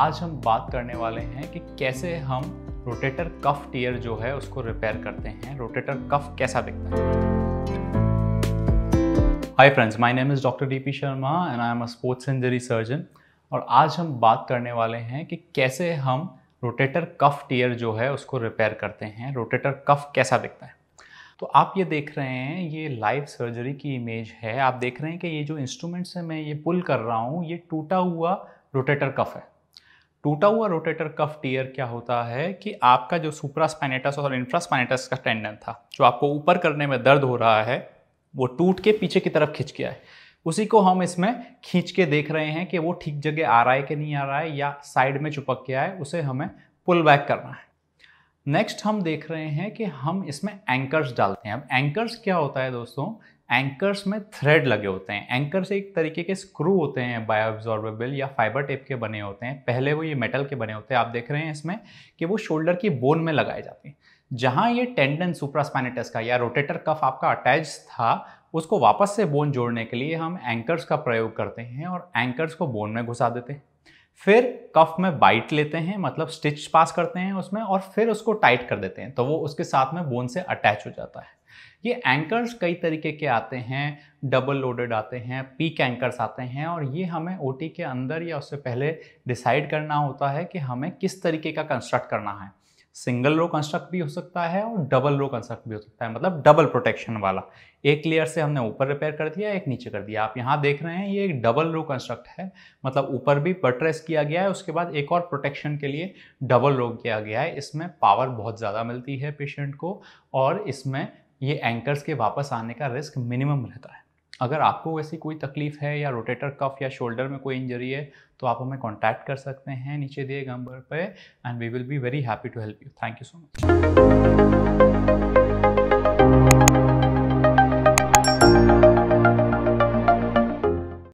आज हम बात करने वाले हैं कि कैसे हम रोटेटर कफ टीयर जो है उसको रिपेयर करते हैं रोटेटर कफ कैसा दिखता है hi friends my name is doctor P Sharma and I am a sports injury surgeon और आज हम बात करने वाले हैं कि कैसे हम रोटेटर कफ टीयर जो है उसको रिपेयर करते हैं रोटेटर कफ कैसा दिखता है तो आप ये देख रहे हैं ये लाइव सर्जरी की इमेज है आप देख रहे हैं कि ये जो इंस्ट्रूमेंट है मैं ये पुल कर रहा हूँ ये टूटा हुआ रोटेटर कफ है टूटा हुआ रोटेटर कफ टीयर क्या होता है कि आपका जो सुप्रास्पाइनेटस और इंफ्रास्पाइनेटस का टेंडन था जो आपको ऊपर करने में दर्द हो रहा है वो टूट के पीछे की तरफ खिंच गया है उसी को हम इसमें खींच के देख रहे हैं कि वो ठीक जगह आ रहा है कि नहीं आ रहा है या साइड में चुपक गया है उसे हमें पुल बैक करना है नेक्स्ट हम देख रहे हैं कि हम इसमें एंकर्स डालते हैं अब एंकर्स क्या होता है दोस्तों एंकर्स में थ्रेड लगे होते हैं एंकर से एक तरीके के स्क्रू होते हैं बायोब्जॉर्बेबल या फाइबर टेप के बने होते हैं पहले वो ये मेटल के बने होते हैं आप देख रहे हैं इसमें कि वो शोल्डर की बोन में लगाए जाते हैं जहाँ ये टेंडन सुप्रास्पैनेटस का या रोटेटर कफ आपका अटैच था उसको वापस से बोन जोड़ने के लिए हम एंकर्स का प्रयोग करते हैं और एंकर्स को बोन में घुसा देते हैं फिर कफ में बाइट लेते हैं मतलब स्टिच पास करते हैं उसमें और फिर उसको टाइट कर देते हैं तो वो उसके साथ में बोन से अटैच हो जाता है ये एंकर्स कई तरीके के आते हैं डबल लोडेड आते हैं पीक एंकर्स आते हैं और ये हमें ओ के अंदर या उससे पहले डिसाइड करना होता है कि हमें किस तरीके का कंस्ट्रक्ट करना है सिंगल रो कंस्ट्रक्ट भी हो सकता है और डबल रो कंस्ट्रक्ट भी हो सकता है मतलब डबल प्रोटेक्शन वाला एक लेयर से हमने ऊपर रिपेयर कर दिया एक नीचे कर दिया आप यहाँ देख रहे हैं ये एक डबल रो कंस्ट्रक्ट है मतलब ऊपर भी पटरेस किया गया है उसके बाद एक और प्रोटेक्शन के लिए डबल रो किया गया है इसमें पावर बहुत ज़्यादा मिलती है पेशेंट को और इसमें ये एंकर्स के वापस आने का रिस्क मिनिमम रहता है अगर आपको वैसी कोई तकलीफ है या रोटेटर कफ या शोल्डर में कोई इंजरी है तो आप हमें कॉन्टैक्ट कर सकते हैं नीचे दिए नंबर पर and we will be very happy to help you thank you so much